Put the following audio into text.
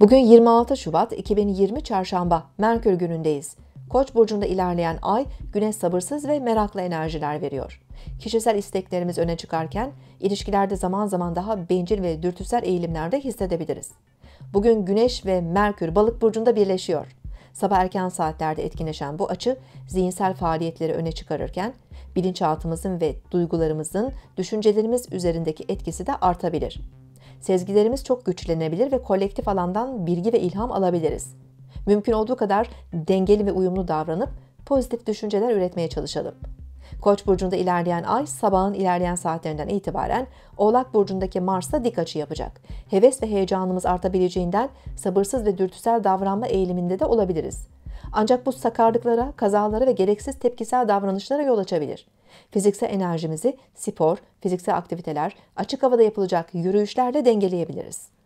Bugün 26 Şubat 2020 Çarşamba, Merkür günündeyiz. Koç burcunda ilerleyen ay güne sabırsız ve meraklı enerjiler veriyor. Kişisel isteklerimiz öne çıkarken ilişkilerde zaman zaman daha bencil ve dürtüsel eğilimlerde hissedebiliriz. Bugün Güneş ve Merkür balık burcunda birleşiyor. Sabah erken saatlerde etkinleşen bu açı zihinsel faaliyetleri öne çıkarırken bilinçaltımızın ve duygularımızın düşüncelerimiz üzerindeki etkisi de artabilir sezgilerimiz çok güçlenebilir ve kolektif alandan bilgi ve ilham alabiliriz. Mümkün olduğu kadar dengeli ve uyumlu davranıp pozitif düşünceler üretmeye çalışalım. Koç burcunda ilerleyen ay sabahın ilerleyen saatlerinden itibaren Oğlak burcundaki Mars'ta dik açı yapacak. Heves ve heyecanımız artabileceğinden sabırsız ve dürtüsel davranma eğiliminde de olabiliriz. Ancak bu sakarlıklara, kazalara ve gereksiz tepkisel davranışlara yol açabilir. Fiziksel enerjimizi spor, fiziksel aktiviteler, açık havada yapılacak yürüyüşlerle dengeleyebiliriz.